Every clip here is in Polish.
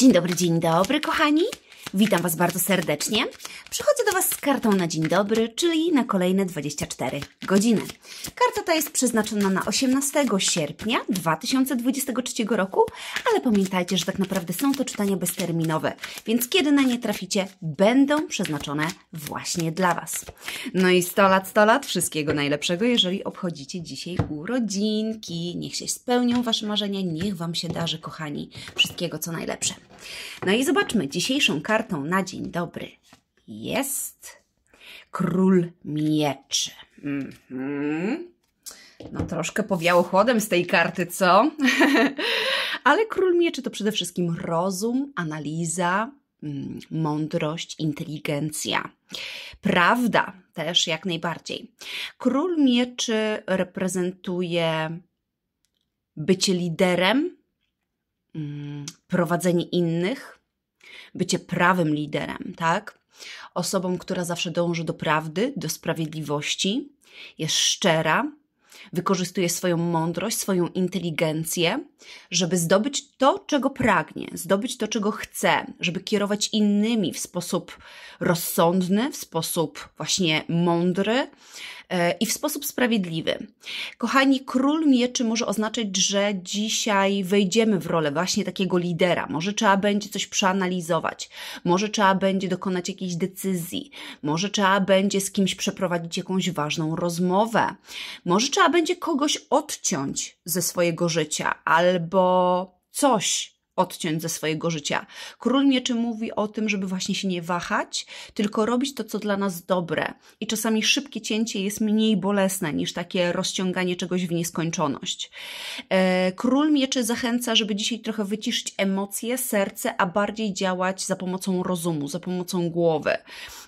dzień dobry, dzień dobry, kochani. Witam Was bardzo serdecznie. Przychodzę do Was z kartą na dzień dobry, czyli na kolejne 24 godziny. Karta ta jest przeznaczona na 18 sierpnia 2023 roku, ale pamiętajcie, że tak naprawdę są to czytania bezterminowe, więc kiedy na nie traficie, będą przeznaczone właśnie dla Was. No i 100 lat, 100 lat, wszystkiego najlepszego, jeżeli obchodzicie dzisiaj urodzinki. Niech się spełnią Wasze marzenia, niech Wam się darzy, kochani. Wszystkiego co najlepsze. No i zobaczmy, dzisiejszą kartą na dzień dobry jest Król Mieczy. Mm -hmm. No troszkę powiało chłodem z tej karty, co? Ale Król Mieczy to przede wszystkim rozum, analiza, mm, mądrość, inteligencja. Prawda też jak najbardziej. Król Mieczy reprezentuje bycie liderem, Mm, prowadzenie innych, bycie prawym liderem, tak? Osobą, która zawsze dąży do prawdy, do sprawiedliwości, jest szczera, wykorzystuje swoją mądrość, swoją inteligencję, żeby zdobyć to, czego pragnie, zdobyć to, czego chce, żeby kierować innymi w sposób rozsądny, w sposób właśnie mądry, E, i w sposób sprawiedliwy. Kochani, król mieczy może oznaczać, że dzisiaj wejdziemy w rolę właśnie takiego lidera. Może trzeba będzie coś przeanalizować, może trzeba będzie dokonać jakiejś decyzji, może trzeba będzie z kimś przeprowadzić jakąś ważną rozmowę, może trzeba będzie kogoś odciąć ze swojego życia albo coś odciąć ze swojego życia. Król mieczy mówi o tym, żeby właśnie się nie wahać, tylko robić to, co dla nas dobre. I czasami szybkie cięcie jest mniej bolesne niż takie rozciąganie czegoś w nieskończoność. E, król mieczy zachęca, żeby dzisiaj trochę wyciszyć emocje, serce, a bardziej działać za pomocą rozumu, za pomocą głowy.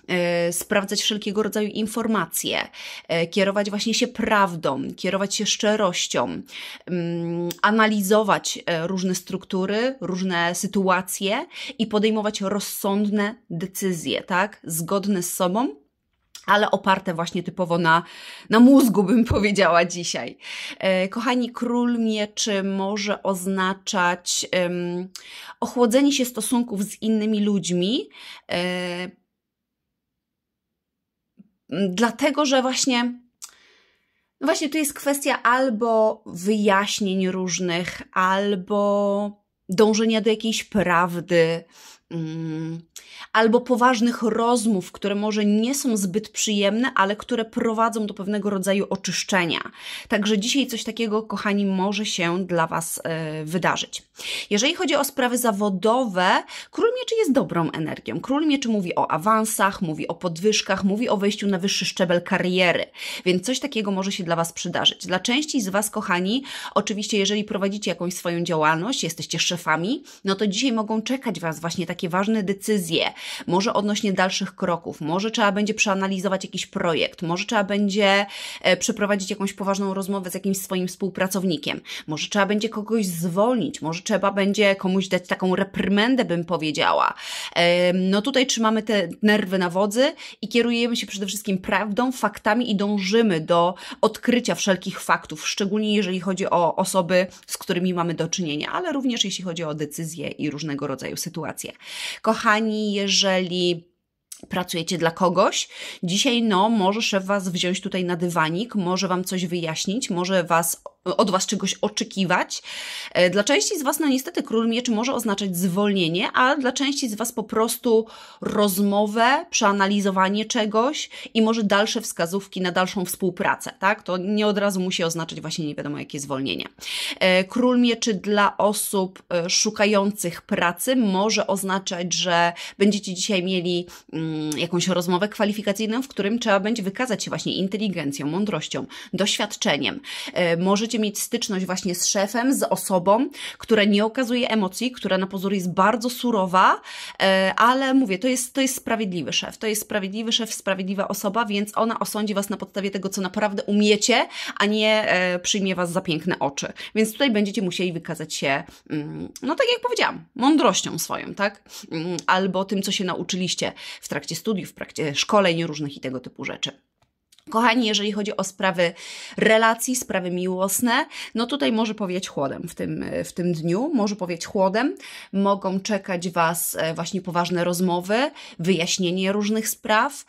E, sprawdzać wszelkiego rodzaju informacje, e, kierować właśnie się prawdą, kierować się szczerością, mm, analizować różne struktury, różne sytuacje i podejmować rozsądne decyzje, tak? Zgodne z sobą, ale oparte właśnie typowo na, na mózgu, bym powiedziała dzisiaj. E, kochani, król mieczy może oznaczać um, ochłodzenie się stosunków z innymi ludźmi, um, dlatego że właśnie. No właśnie, tu jest kwestia albo wyjaśnień różnych, albo dążenia do jakiejś prawdy, mm, albo poważnych rozmów, które może nie są zbyt przyjemne, ale które prowadzą do pewnego rodzaju oczyszczenia. Także dzisiaj coś takiego, kochani, może się dla Was e, wydarzyć. Jeżeli chodzi o sprawy zawodowe, król mieczy jest dobrą energią. Król mieczy mówi o awansach, mówi o podwyżkach, mówi o wejściu na wyższy szczebel kariery, więc coś takiego może się dla Was przydarzyć. Dla części z Was, kochani, oczywiście, jeżeli prowadzicie jakąś swoją działalność, jesteście szefami, no to dzisiaj mogą czekać Was właśnie takie ważne decyzje, może odnośnie dalszych kroków, może trzeba będzie przeanalizować jakiś projekt, może trzeba będzie e, przeprowadzić jakąś poważną rozmowę z jakimś swoim współpracownikiem, może trzeba będzie kogoś zwolnić, może trzeba będzie komuś dać taką reprymendę, bym powiedziała. No tutaj trzymamy te nerwy na wodzy i kierujemy się przede wszystkim prawdą, faktami i dążymy do odkrycia wszelkich faktów, szczególnie jeżeli chodzi o osoby, z którymi mamy do czynienia, ale również jeśli chodzi o decyzje i różnego rodzaju sytuacje. Kochani, jeżeli jeżeli pracujecie dla kogoś. Dzisiaj no, może szef Was wziąć tutaj na dywanik, może Wam coś wyjaśnić, może Was od Was czegoś oczekiwać. E, dla części z Was, no niestety, król mieczy może oznaczać zwolnienie, a dla części z Was po prostu rozmowę, przeanalizowanie czegoś i może dalsze wskazówki na dalszą współpracę, tak? To nie od razu musi oznaczać właśnie nie wiadomo jakie zwolnienie. E, król mieczy dla osób e, szukających pracy może oznaczać, że będziecie dzisiaj mieli mm, jakąś rozmowę kwalifikacyjną, w którym trzeba będzie wykazać się właśnie inteligencją, mądrością, doświadczeniem. Możecie możecie mieć styczność właśnie z szefem, z osobą, która nie okazuje emocji, która na pozór jest bardzo surowa, e, ale mówię, to jest, to jest sprawiedliwy szef, to jest sprawiedliwy szef, sprawiedliwa osoba, więc ona osądzi Was na podstawie tego, co naprawdę umiecie, a nie e, przyjmie Was za piękne oczy. Więc tutaj będziecie musieli wykazać się, mm, no tak jak powiedziałam, mądrością swoją, tak? Mm, albo tym, co się nauczyliście w trakcie studiów, w trakcie szkoleń różnych i tego typu rzeczy. Kochani, jeżeli chodzi o sprawy relacji, sprawy miłosne, no tutaj może powieć chłodem w tym, w tym dniu, może powieć chłodem, mogą czekać Was e, właśnie poważne rozmowy, wyjaśnienie różnych spraw.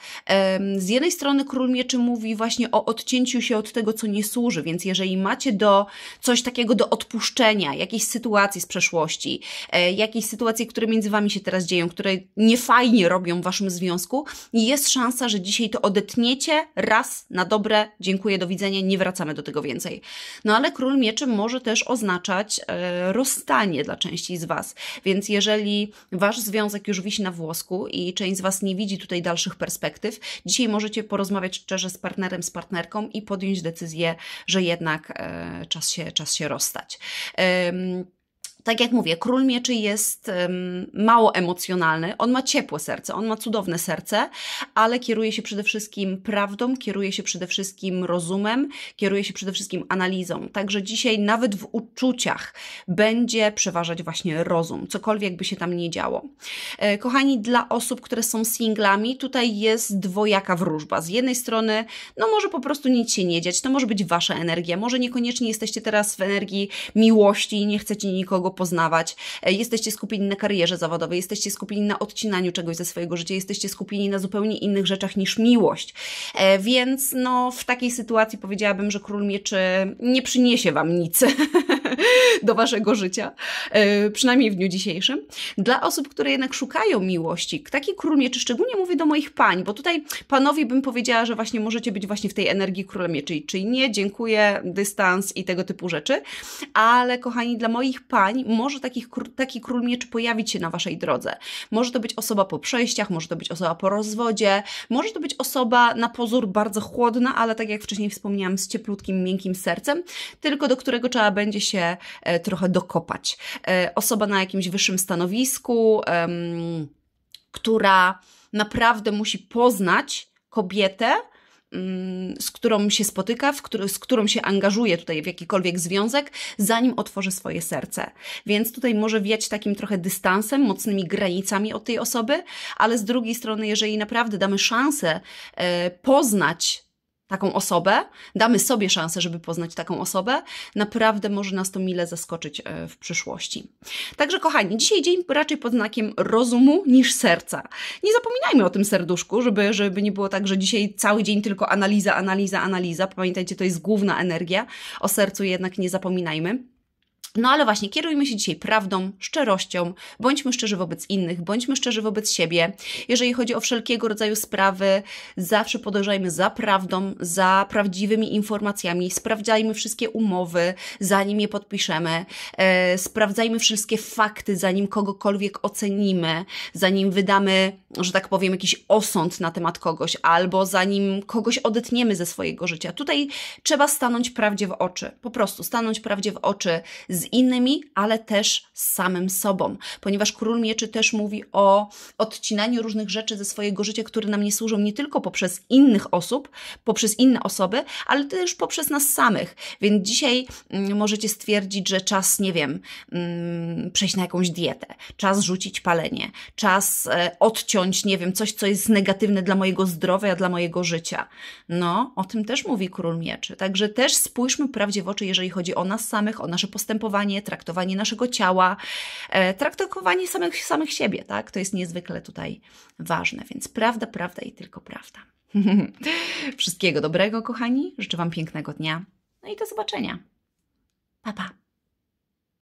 Z jednej strony król mieczy mówi właśnie o odcięciu się od tego, co nie służy, więc jeżeli macie do coś takiego do odpuszczenia, jakiejś sytuacji z przeszłości, e, jakiejś sytuacji, które między Wami się teraz dzieją, które niefajnie robią w Waszym związku, jest szansa, że dzisiaj to odetniecie raz raz, na dobre, dziękuję, do widzenia, nie wracamy do tego więcej. No ale król mieczy może też oznaczać e, rozstanie dla części z Was. Więc jeżeli Wasz związek już wisi na włosku i część z Was nie widzi tutaj dalszych perspektyw, dzisiaj możecie porozmawiać szczerze z partnerem, z partnerką i podjąć decyzję, że jednak e, czas, się, czas się rozstać tak jak mówię, król mieczy jest um, mało emocjonalny, on ma ciepłe serce, on ma cudowne serce, ale kieruje się przede wszystkim prawdą, kieruje się przede wszystkim rozumem, kieruje się przede wszystkim analizą. Także dzisiaj nawet w uczuciach będzie przeważać właśnie rozum, cokolwiek by się tam nie działo. E, kochani, dla osób, które są singlami, tutaj jest dwojaka wróżba. Z jednej strony, no może po prostu nic się nie dziać, to może być wasza energia, może niekoniecznie jesteście teraz w energii miłości i nie chcecie nikogo poznawać, e, jesteście skupieni na karierze zawodowej, jesteście skupieni na odcinaniu czegoś ze swojego życia, jesteście skupieni na zupełnie innych rzeczach niż miłość. E, więc no, w takiej sytuacji powiedziałabym, że król mieczy nie przyniesie Wam nic. do waszego życia, e, przynajmniej w dniu dzisiejszym. Dla osób, które jednak szukają miłości, taki król mieczy, szczególnie mówię do moich pań, bo tutaj panowie bym powiedziała, że właśnie możecie być właśnie w tej energii króla mieczy, czyli nie, dziękuję, dystans i tego typu rzeczy, ale kochani, dla moich pań może taki, taki król mieczy pojawić się na waszej drodze. Może to być osoba po przejściach, może to być osoba po rozwodzie, może to być osoba na pozór bardzo chłodna, ale tak jak wcześniej wspomniałam, z cieplutkim, miękkim sercem, tylko do którego trzeba będzie się E, trochę, dokopać. E, osoba na jakimś wyższym stanowisku, która naprawdę musi poznać kobietę, mm, z którą się spotyka, który, z którą się angażuje tutaj w jakikolwiek związek, zanim otworzy swoje serce. Więc tutaj może wiać takim trochę dystansem, mocnymi granicami od tej osoby, ale z drugiej strony, jeżeli naprawdę damy szansę e, poznać taką osobę, damy sobie szansę, żeby poznać taką osobę, naprawdę może nas to mile zaskoczyć e, w przyszłości. Także kochani, dzisiaj dzień raczej pod znakiem rozumu niż serca. Nie zapominajmy o tym serduszku, żeby, żeby nie było tak, że dzisiaj cały dzień tylko analiza, analiza, analiza. Pamiętajcie, to jest główna energia. O sercu jednak nie zapominajmy. No ale właśnie, kierujmy się dzisiaj prawdą, szczerością, bądźmy szczerzy wobec innych, bądźmy szczerzy wobec siebie. Jeżeli chodzi o wszelkiego rodzaju sprawy, zawsze podążajmy za prawdą, za prawdziwymi informacjami, sprawdzajmy wszystkie umowy, zanim je podpiszemy, e, sprawdzajmy wszystkie fakty, zanim kogokolwiek ocenimy, zanim wydamy, że tak powiem, jakiś osąd na temat kogoś, albo zanim kogoś odetniemy ze swojego życia. Tutaj trzeba stanąć prawdzie w oczy, po prostu stanąć prawdzie w oczy, z innymi, ale też z samym sobą, ponieważ Król Mieczy też mówi o odcinaniu różnych rzeczy ze swojego życia, które nam nie służą nie tylko poprzez innych osób, poprzez inne osoby, ale też poprzez nas samych. Więc dzisiaj mm, możecie stwierdzić, że czas, nie wiem, mm, przejść na jakąś dietę, czas rzucić palenie, czas e, odciąć, nie wiem, coś, co jest negatywne dla mojego zdrowia, dla mojego życia. No, o tym też mówi Król Mieczy. Także też spójrzmy prawdzie w oczy, jeżeli chodzi o nas samych, o nasze postępowanie, traktowanie, traktowanie naszego ciała, e, traktowanie samych, samych siebie, tak? To jest niezwykle tutaj ważne, więc prawda, prawda i tylko prawda. Wszystkiego dobrego, kochani. Życzę Wam pięknego dnia. No i do zobaczenia. Pa, pa.